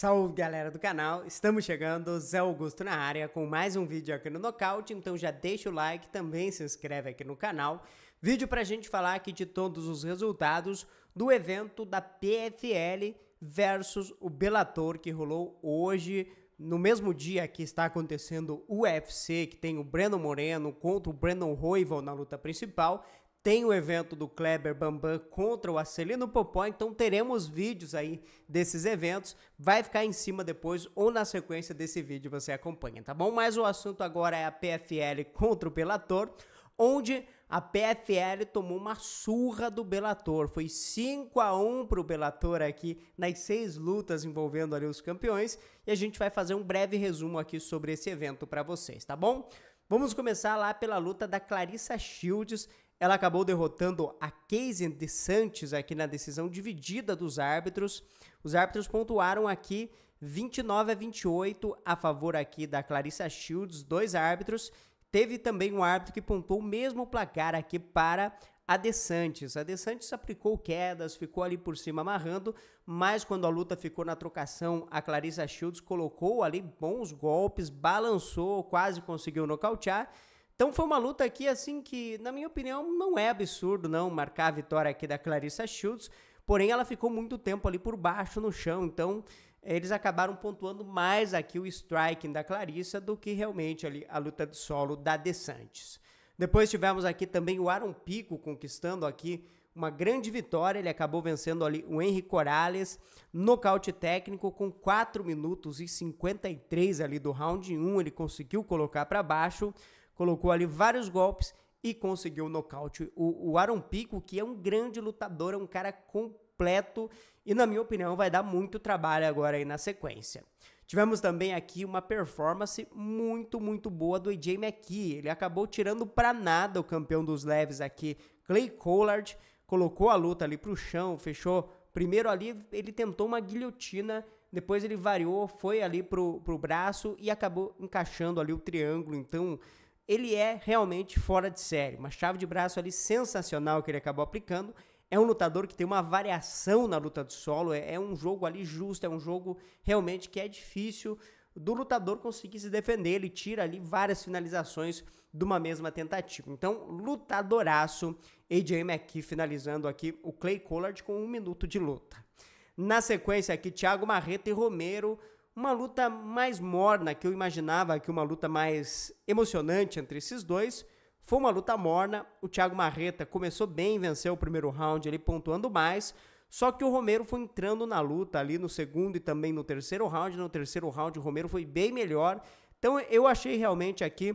Salve galera do canal, estamos chegando, Zé Augusto na área com mais um vídeo aqui no Nocaute, então já deixa o like, também se inscreve aqui no canal. Vídeo pra gente falar aqui de todos os resultados do evento da PFL versus o Bellator que rolou hoje, no mesmo dia que está acontecendo o UFC, que tem o Breno Moreno contra o Brandon Roival na luta principal, tem o evento do Kleber Bambam contra o Acelino Popó, então teremos vídeos aí desses eventos. Vai ficar em cima depois ou na sequência desse vídeo você acompanha, tá bom? Mas o assunto agora é a PFL contra o Belator, onde a PFL tomou uma surra do Belator. Foi 5 a 1 para o Belator aqui nas seis lutas envolvendo ali os campeões e a gente vai fazer um breve resumo aqui sobre esse evento para vocês, tá bom? Vamos começar lá pela luta da Clarissa Shields ela acabou derrotando a Casey DeSantis aqui na decisão dividida dos árbitros. Os árbitros pontuaram aqui 29 a 28 a favor aqui da Clarissa Shields, dois árbitros. Teve também um árbitro que pontuou o mesmo placar aqui para a DeSantis. A DeSantis aplicou quedas, ficou ali por cima amarrando, mas quando a luta ficou na trocação, a Clarissa Shields colocou ali bons golpes, balançou, quase conseguiu nocautear. Então foi uma luta aqui assim que, na minha opinião, não é absurdo não marcar a vitória aqui da Clarissa Shields, porém ela ficou muito tempo ali por baixo no chão, então eh, eles acabaram pontuando mais aqui o striking da Clarissa do que realmente ali a luta de solo da DeSantis. Depois tivemos aqui também o Aaron Pico conquistando aqui uma grande vitória, ele acabou vencendo ali o Henry Corales, nocaute técnico com 4 minutos e 53 ali do round 1, ele conseguiu colocar para baixo colocou ali vários golpes e conseguiu o nocaute. O, o Aaron Pico, que é um grande lutador, é um cara completo e, na minha opinião, vai dar muito trabalho agora aí na sequência. Tivemos também aqui uma performance muito, muito boa do AJ McKee. Ele acabou tirando para nada o campeão dos leves aqui, Clay Collard, colocou a luta ali pro chão, fechou. Primeiro ali ele tentou uma guilhotina, depois ele variou, foi ali pro, pro braço e acabou encaixando ali o triângulo. Então, ele é realmente fora de série. Uma chave de braço ali sensacional que ele acabou aplicando. É um lutador que tem uma variação na luta do solo, é, é um jogo ali justo, é um jogo realmente que é difícil do lutador conseguir se defender. Ele tira ali várias finalizações de uma mesma tentativa. Então, lutadoraço, AJ McKee finalizando aqui o Clay Collard com um minuto de luta. Na sequência aqui, Thiago Marreta e Romero uma luta mais morna, que eu imaginava que uma luta mais emocionante entre esses dois. Foi uma luta morna, o Thiago Marreta começou bem, venceu o primeiro round ali pontuando mais, só que o Romero foi entrando na luta ali no segundo e também no terceiro round. No terceiro round o Romero foi bem melhor. Então eu achei realmente aqui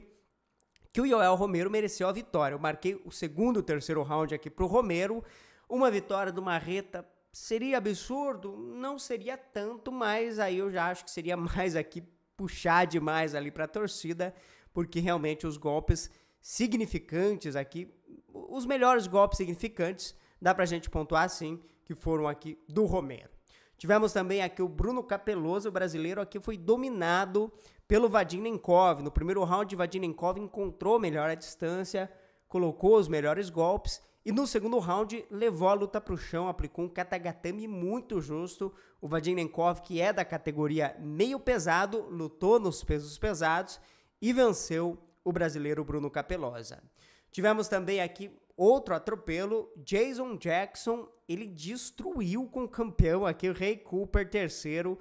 que o Joel Romero mereceu a vitória. Eu marquei o segundo e o terceiro round aqui para o Romero. Uma vitória do Marreta Seria absurdo? Não seria tanto, mas aí eu já acho que seria mais aqui puxar demais ali para a torcida, porque realmente os golpes significantes aqui, os melhores golpes significantes, dá para a gente pontuar sim, que foram aqui do Romero. Tivemos também aqui o Bruno Capeloso, brasileiro, aqui foi dominado pelo Vadinnenkov. No primeiro round, Vadinnenkov encontrou melhor a distância, colocou os melhores golpes e no segundo round, levou a luta para o chão, aplicou um katagatame muito justo. O Vadimnenkov, que é da categoria meio pesado, lutou nos pesos pesados e venceu o brasileiro Bruno Capelosa. Tivemos também aqui outro atropelo, Jason Jackson, ele destruiu com o campeão aqui, o Ray Cooper terceiro,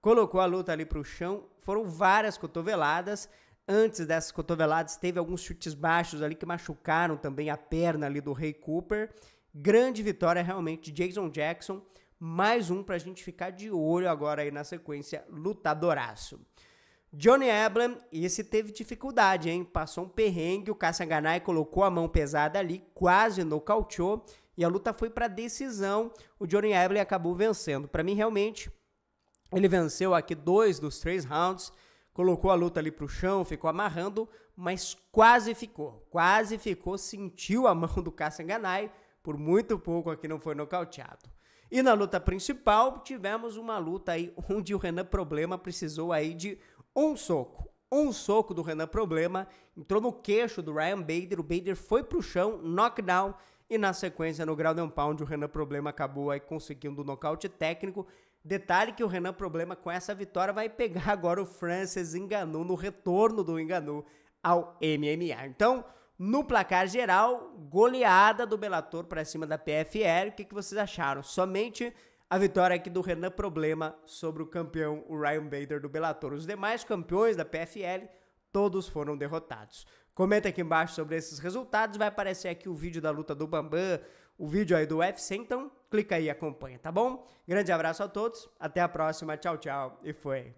colocou a luta ali para o chão, foram várias cotoveladas, antes dessas cotoveladas, teve alguns chutes baixos ali que machucaram também a perna ali do Ray Cooper. Grande vitória realmente, Jason Jackson. Mais um para a gente ficar de olho agora aí na sequência, lutadoraço. Johnny Eblen, esse teve dificuldade, hein? Passou um perrengue, o Cassian Ganai colocou a mão pesada ali, quase nocauteou, e a luta foi para decisão. O Johnny Eblen acabou vencendo. Para mim, realmente, ele venceu aqui dois dos três rounds, colocou a luta ali pro chão, ficou amarrando, mas quase ficou. Quase ficou, sentiu a mão do Kassanganai, por muito pouco aqui não foi nocauteado. E na luta principal, tivemos uma luta aí onde o Renan Problema precisou aí de um soco. Um soco do Renan Problema, entrou no queixo do Ryan Bader, o Bader foi pro chão, knockdown, e na sequência no ground and pound o Renan Problema acabou aí conseguindo o um nocaute técnico. Detalhe que o Renan Problema com essa vitória vai pegar agora o Francis Enganu no retorno do Enganu ao MMA. Então, no placar geral, goleada do Bellator para cima da PFL. O que, que vocês acharam? Somente a vitória aqui do Renan Problema sobre o campeão, o Ryan Bader do Bellator. Os demais campeões da PFL, todos foram derrotados. Comenta aqui embaixo sobre esses resultados. Vai aparecer aqui o vídeo da luta do Bambam, o vídeo aí do UFC. Então, clica aí e acompanha, tá bom? Grande abraço a todos, até a próxima, tchau, tchau e foi!